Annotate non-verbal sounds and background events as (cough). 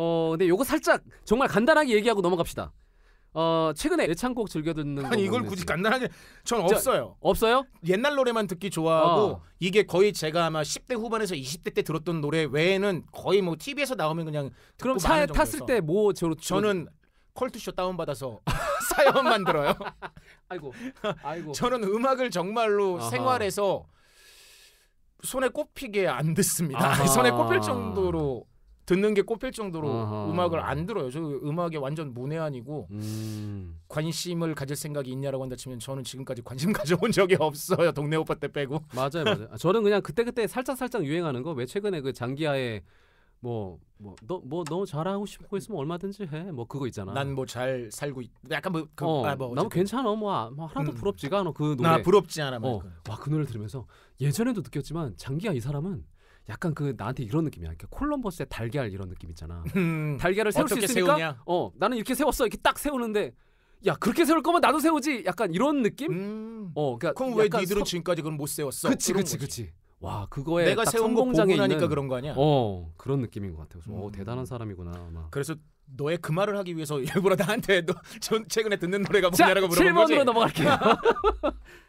어 근데 요거 살짝 정말 간단하게 얘기하고 넘어갑시다. 어 최근에 애창곡 즐겨 듣는 아니 이걸 굳이 간단하게 전 없어요. 없어요? 옛날 노래만 듣기 좋아하고 어. 이게 거의 제가 아마 10대 후반에서 20대 때 들었던 노래 외에는 거의 뭐 TV에서 나오면 그냥 그럼 차에 탔을 때 뭐 저는 컬투쇼 다운 받아서 (laughs) 사연만 들어요. 아이고. 아이고. 저는 음악을 정말로 아하. 생활에서 손에 꼽히게 안 듣습니다. (laughs) 손에 꼽힐 정도로 듣는 게 꼽힐 정도로 아하. 음악을 안 들어요. 저 음악에 완전 문외한이고 음. 관심을 가질 생각이 있냐라고 한다 치면 저는 지금까지 관심 (laughs) 가져본 적이 없어요. 동네 오빠 때 빼고. 맞아요, 맞아요. 아, 저는 그냥 그때 그때 살짝 살짝 유행하는 거. 왜 최근에 그 장기하에 뭐 뭐너뭐너 뭐, 잘하고 싶고 있으면 얼마든지 해. 뭐 그거 있잖아. 난 뭐 잘 살고 있. 약간 뭐 그, 어, 아, 뭐 나도 뭐 괜찮아. 뭐, 아, 뭐 하나도 음. 부럽지가 않아. 그 노래. 나 부럽지 않아. 뭐 어, 와그 노래 들으면서 예전에도 느꼈지만 장기야 이 사람은 약간 그 나한테 이런 느낌이야. 이렇게 콜럼버스의 달걀 이런 느낌 있잖아. (laughs) 음. 달걀을 세울 수 있으니까 세우냐? 어 나는 이렇게 세웠어 이렇게 딱 세우는데 야 그렇게 세울 거면 나도 세우지 약간 이런 느낌. 음. 어 그러니까 그럼 왜 니들은 서... 지금까지 그걸 못 세웠어? 그치 그치 지 그치. 와 그거에 내가 세운 거 보고 나니까 그런 거 아니야? 어 그런 느낌인 것 같아요. 음. 어 대단한 음. 사람이구나. 아 그래서 너의 그 말을 하기 위해서 (laughs) 일부러 나한테 너 최근에 듣는 노래가 뭐냐라고 물어본 거지. 7번으로 넘어갈게요. (laughs)